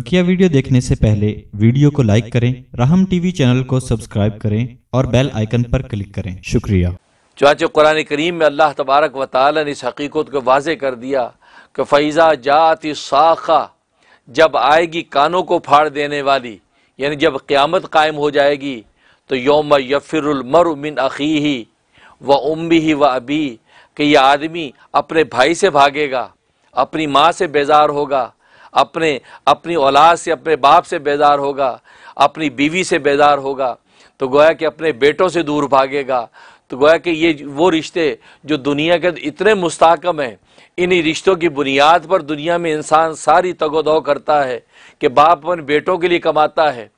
बकिया वीडियो देखने से पहले वीडियो को लाइक करें रहम टीवी चैनल को सब्सक्राइब करें और बेल आइकन पर क्लिक करें शुक्रिया चाचे कुरान करीम में अल्लाह तबारक व ताली ने इस हकीकत को वाजे कर दिया कि फ़ैज़ा जाति साखा जब आएगी कानों को फाड़ देने वाली यानी जब क़्यामत कायम हो जाएगी तो योम यफ़िरमर मिन अखी ही व उम्मी ही व अबी कि यह आदमी अपने भाई से भागेगा अपनी माँ से बेजार होगा अपने अपनी औलाद से अपने बाप से बेजार होगा अपनी बीवी से बेजार होगा तो गोया कि अपने बेटों से दूर भागेगा तो गोया कि ये वो रिश्ते जो दुनिया के इतने मुस्तकम हैं इन्हीं रिश्तों की बुनियाद पर दुनिया में इंसान सारी तगोदौ करता है कि बाप अपन बेटों के लिए कमाता है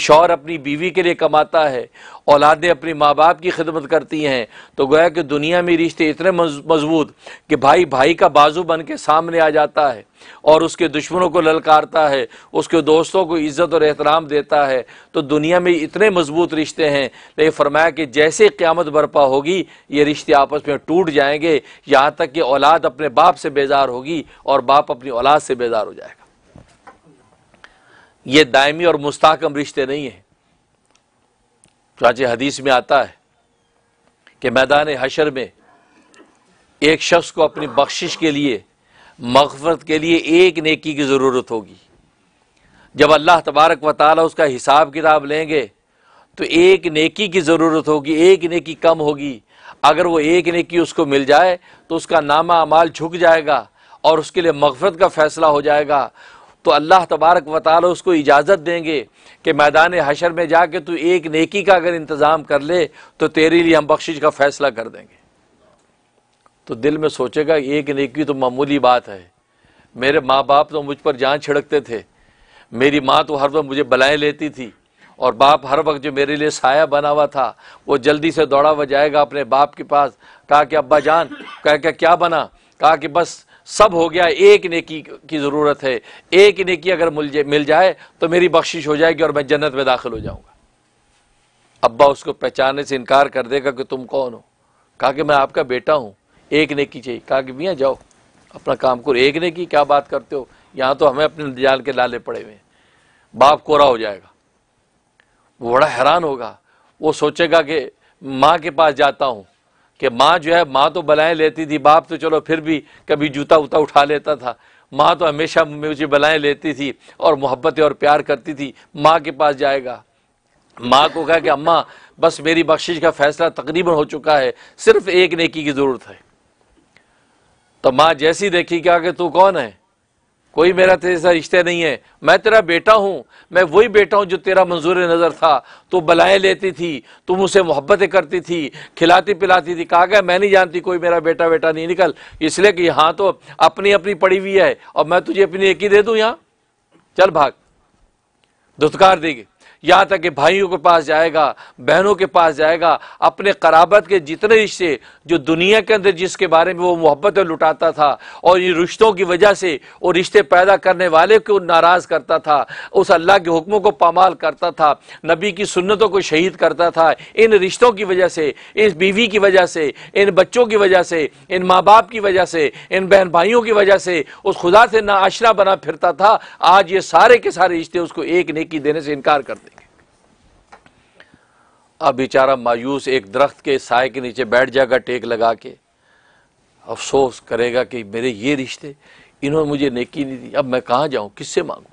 शौहर अपनी बीवी के लिए कमाता है औलादें अपने माँ बाप की खिदमत करती हैं तो गोया कि दुनिया में रिश्ते इतने मजबूत कि भाई भाई का बाजू बन के सामने आ जाता है और उसके दुश्मनों को ललकारता है उसके दोस्तों को इज़्ज़त और एहतराम देता है तो दुनिया में इतने मजबूत रिश्ते हैं लेकिन फरमाया कि जैसे क़्यामत बर्पा होगी ये रिश्ते आपस में टूट जाएंगे यहाँ तक कि औलाद अपने बाप से बेजार होगी और बाप अपनी औलाद से बेजार हो जाएगा ये दायमी और मुस्ताकम रिश्ते नहीं हैं चाचे हदीस में आता है कि मैदान हशर में एक शख्स को अपनी बख्शिश के लिए मगफरत के लिए एक नेकी की ज़रूरत होगी जब अल्लाह तबारक व ताली उसका हिसाब किताब लेंगे तो एक नेकी की ज़रूरत होगी एक नेकी कम होगी अगर वो एक नेकी उसको मिल जाए तो उसका नामा अमाल झुक जाएगा और उसके लिए मगफरत का फ़ैसला हो जाएगा तो अल्लाह तबारक व ताल उसको इजाज़त देंगे कि मैदान हशर में जा कर तू एक नेकी का अगर इंतज़ाम कर ले तो तेरे लिए हम बख्शिश का फ़ैसला कर देंगे तो दिल में सोचेगा एक नेकी तो मामूली बात है मेरे माँ बाप तो मुझ पर जान छिड़कते थे मेरी माँ तो हर वक्त मुझे बलाएँ लेती थी और बाप हर वक्त जो मेरे लिए साया बना हुआ था वो जल्दी से दौड़ा हुआ जाएगा अपने बाप के पास कहा कि अब्बा जान कह क्या बना कहा कि बस सब हो गया एक नेकी की ज़रूरत है एक नेकी अगर मिल जाए तो मेरी बख्शिश हो जाएगी और मैं जन्नत में दाखिल हो जाऊंगा अब्बा उसको पहचानने से इनकार कर देगा कि तुम कौन हो कहा कि मैं आपका बेटा हूं एक नेकी चाहिए कहा कि मियाँ जाओ अपना काम करो एक नेकी क्या बात करते हो यहां तो हमें अपने जाल के लाले पड़े हुए हैं बाप कोरा हो जाएगा वो बड़ा हैरान होगा वो सोचेगा कि माँ के पास जाता हूँ कि माँ जो है माँ तो बलाएं लेती थी बाप तो चलो फिर भी कभी जूता उता उठा लेता था माँ तो हमेशा मुझे बलाएं लेती थी और मोहब्बतें और प्यार करती थी माँ के पास जाएगा माँ को कहा कि अम्मा बस मेरी बख्शिश का फैसला तकरीबन हो चुका है सिर्फ एक नेकी की ज़रूरत है तो माँ जैसी देखी क्या कि तू कौन है कोई मेरा तेरे साथ रिश्ते नहीं है मैं तेरा बेटा हूँ मैं वही बेटा हूँ जो तेरा मंजूर नज़र था तो बलाएँ लेती थी तुम उसे मोहब्बतें करती थी खिलाती पिलाती थी कहा गया मैं नहीं जानती कोई मेरा बेटा बेटा नहीं निकल इसलिए कि यहाँ तो अपनी अपनी पड़ी हुई है और मैं तुझे अपनी एक ही दे दूँ यहाँ चल भाग धुतकार देगी यहाँ तक कि भाइयों के पास जाएगा बहनों के पास जाएगा अपने कराबत के जितने रिश्ते जो दुनिया के अंदर जिसके बारे में वो मोहब्बत लुटाता था और ये रिश्तों की वजह से वो रिश्ते पैदा करने वाले को नाराज़ करता था उस अल्लाह के हुक्मों को पामाल करता था नबी की सुन्नतों को शहीद करता था इन रिश्तों की वजह से इस बीवी की वजह से इन बच्चों की वजह से इन माँ बाप की वजह से इन बहन भाइयों की वजह से उस खुदा से ना आशरा बना फिरता था आज ये सारे के सारे रिश्ते उसको एक नेकी देने से इनकार करते अब बेचारा मायूस एक दरख्त के साय के नीचे बैठ जाएगा टेक लगा के अफसोस करेगा कि मेरे ये रिश्ते इन्होंने मुझे नेकी नहीं दी अब मैं कहाँ जाऊँ किससे मांगूँ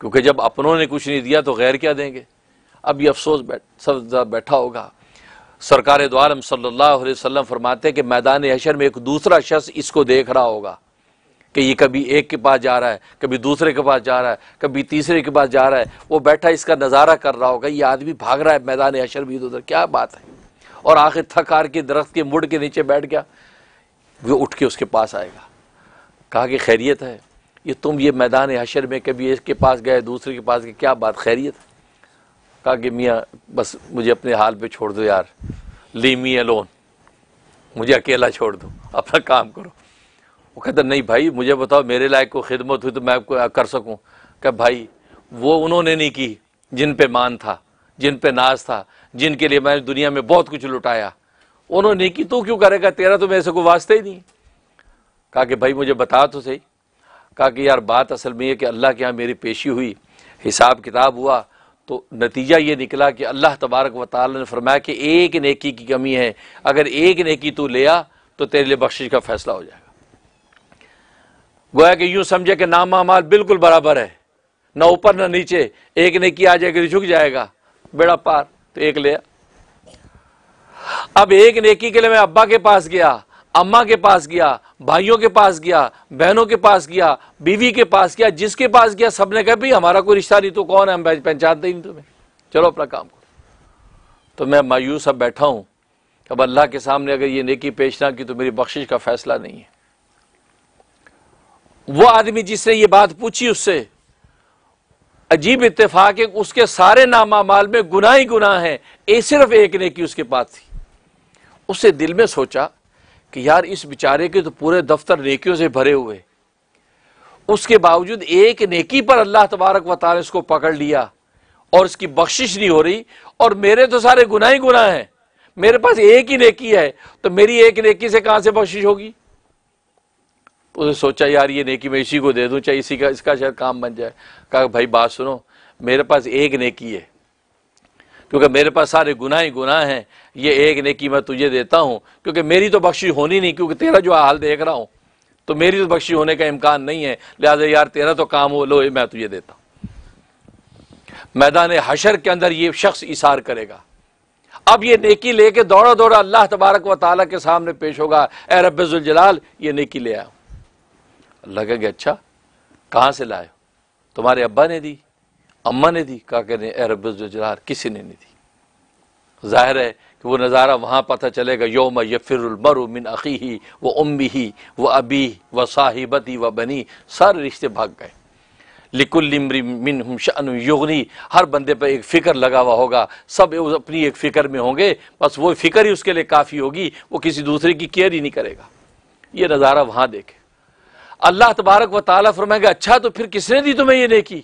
क्योंकि जब अपनों ने कुछ नहीं दिया तो गैर क्या देंगे अब ये अफसोस बैठ सब बैठा होगा सरकार द्वारम सल्ला वसम फरमाते कि मैदान अशर में एक दूसरा शख्स इसको देख रहा होगा कि ये कभी एक के पास जा रहा है कभी दूसरे के पास जा रहा है कभी तीसरे के पास जा रहा है वो बैठा इसका नज़ारा कर रहा होगा ये आदमी भाग रहा है मैदान अशर भी उधर क्या बात है और आखिर थक हार के दरख्त के मुड़ के नीचे बैठ गया वो उठ के उसके पास आएगा कहा कि खैरियत है ये तुम ये मैदान अशर में कभी इसके पास गए दूसरे के पास गए क्या बात खैरियत कहा कि मियाँ बस मुझे अपने हाल पर छोड़ दो यार ली मी अलोन मुझे अकेला छोड़ दो अपना काम करो वो कहता नहीं भाई मुझे बताओ मेरे लायक को खिदमत हुई तो मैं आपको कर सकूँ क्या भाई वो उन्होंने नहीं की जिन पे मान था जिन पे नाज था जिनके लिए मैंने दुनिया में बहुत कुछ लुटाया उन्होंने की तू तो क्यों करेगा तेरा तो मेरे से कोई वास्ते ही नहीं कहा कि भाई मुझे बता तो सही कहा कि यार बात असल में यह कि अल्लाह के यहाँ मेरी पेशी हुई हिसाब किताब हुआ तो नतीजा ये निकला कि अल्लाह तबारक व ताल ने फरमाया कि एक नेकी की कमी है अगर एक नेकी तू ले आ तो तेरे लिए बख्शिश का फैसला हो जाए गोया कि यूं समझे कि नामा माल बिल्कुल बराबर है ना ऊपर ना नीचे एक ने किया जाएगी झुक जाएगा बेड़ा पार तो एक ले अब एक नेकी के लिए मैं अब्बा के पास गया अम्मा के पास गया भाइयों के पास गया बहनों के पास गया बीवी के पास गया जिसके पास गया सबने कहा भाई हमारा कोई रिश्ता नहीं तो कौन है हम पहचानते ही तुम्हें चलो अपना काम करो तो मैं मायूस अब बैठा हूं अब अल्लाह के सामने अगर ये नेकी पेश ना की तो मेरी बख्शिश का फैसला नहीं है वो आदमी जिसने ये बात पूछी उससे अजीब इतफाक है उसके सारे नामा माल में गुना ही गुना है ये सिर्फ एक ने की उसके पास थी उसे दिल में सोचा कि यार इस बेचारे के तो पूरे दफ्तर नेकियों से भरे हुए उसके बावजूद एक नेकी पर अल्लाह तबारक वाल उसको पकड़ लिया और इसकी बख्शिश नहीं हो रही और मेरे तो सारे गुना ही गुना हैं मेरे पास एक ही नेकी है तो मेरी एक नेकी से कहां से बख्शिश होगी उसने सोचा यार ये नेकी मैं इसी को दे दूँ चाहे इसी का इसका शायद काम बन जाए कहा भाई बात सुनो मेरे पास एक नेकी है क्योंकि मेरे पास सारे गुनाह ही गुनाह हैं ये एक नेकी मैं तुझे देता हूँ क्योंकि मेरी तो बख्शी होनी नहीं क्योंकि तेरा जो हाल देख रहा हूँ तो मेरी तो बख्शी होने का इम्कान नहीं है लिहाजा यार तेरा तो काम हो लो ये मैं तुझे देता हूँ मैदान हशर के अंदर ये शख्स इशार करेगा अब ये नेकी लेके दौड़ा दौड़ा अल्लाह तबारक व ताली के सामने पेश होगा ए जलाल ये नेकी ले आया लगेंगे अच्छा कहाँ से लाए तुम्हारे अब्बा ने दी अम्मा ने दी कहा कह रहे अरबजरार किसी ने नहीं दी जाहिर है कि वो नज़ारा वहाँ पता चलेगा योम य फ़िरमर मिन अखी ही व उम्मी ही व अबी व साहिबती व बनी सारे रिश्ते भाग गए लिकुल्लिमरी मिन शन युगनी हर बंदे पर एक फ़िक्र लगा हुआ होगा सब अपनी एक फ़िक्र में होंगे बस वो फ़िक्र ही उसके लिए काफ़ी होगी वो किसी दूसरे की केयर ही नहीं करेगा ये नज़ारा वहाँ देखे अल्लाह तबारक व ताला फरमाएंगे अच्छा तो फिर किसने दी तुम्हें ये नेकी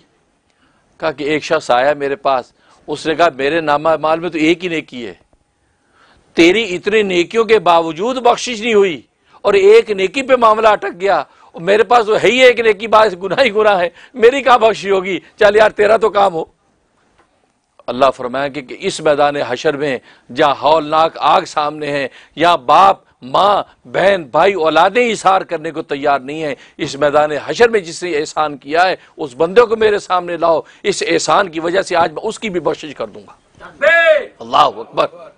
कहा कि एक शख्स आया मेरे पास उसने कहा मेरे नामा माल में तो एक ही नेकी है तेरी इतनी नेकियों के बावजूद बख्शिश नहीं हुई और एक नेकी पे मामला अटक गया और मेरे पास तो है ही एक नेकी बात गुना ही गुना है मेरी कहा बख्शी होगी चल यार तेरा तो काम हो अल्लाह फरमाया कि, कि इस मैदान हशर में जहाँ हौलनाक आग सामने है यहाँ बाप माँ बहन भाई औलादे इशार करने को तैयार नहीं है इस मैदान हशर में जिसने एहसान किया है उस बंदे को मेरे सामने लाओ इस एहसान की वजह से आज मैं उसकी भी बख्शिश कर दूंगा अल्लाह अकबर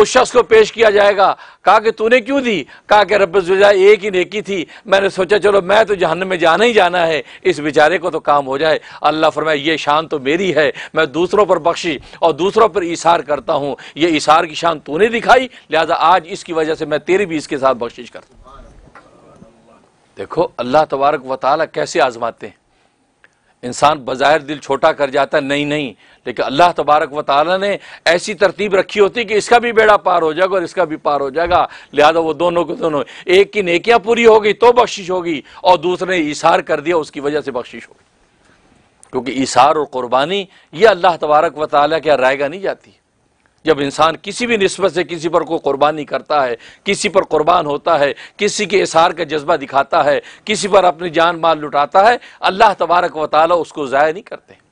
उस शख्स को पेश किया जाएगा कहा कि तूने क्यों दी कहा कि रब एक ही नेकी थी मैंने सोचा चलो मैं तो जहन में जाना ही जाना है इस बेचारे को तो काम हो जाए अल्लाह फरमाए ये शान तो मेरी है मैं दूसरों पर बख्शी और दूसरों पर इशार करता हूँ ये इशार की शान तूने दिखाई लिहाजा आज इसकी वजह से मैं तेरी भी इसके साथ बख्शिश करता हूँ देखो अल्लाह तबारक वाली कैसे आजमाते हैं इंसान बाज़ार दिल छोटा कर जाता है नहीं नहीं लेकिन अल्लाह तबारक व ताली ने ऐसी तरतीब रखी होती कि इसका भी बेड़ा पार हो जाएगा और इसका भी पार हो जाएगा लिहाजा वो दोनों के दोनों एक की नेकियां पूरी होगी तो बख्शिश होगी और दूसरे ने इशार कर दिया उसकी वजह से बख्शिश होगी क्योंकि इशार और क़ुरबानी यह अल्लाह तबारक व ताली क्या रायगा नहीं जाती जब इंसान किसी भी नस्बत से किसी पर कोई कुर्बानी करता है किसी पर कुर्बान होता है किसी के इशार का जज्बा दिखाता है किसी पर अपनी जान माल लुटाता है अल्लाह तबारक वाली उसको ज़ाय नहीं करते हैं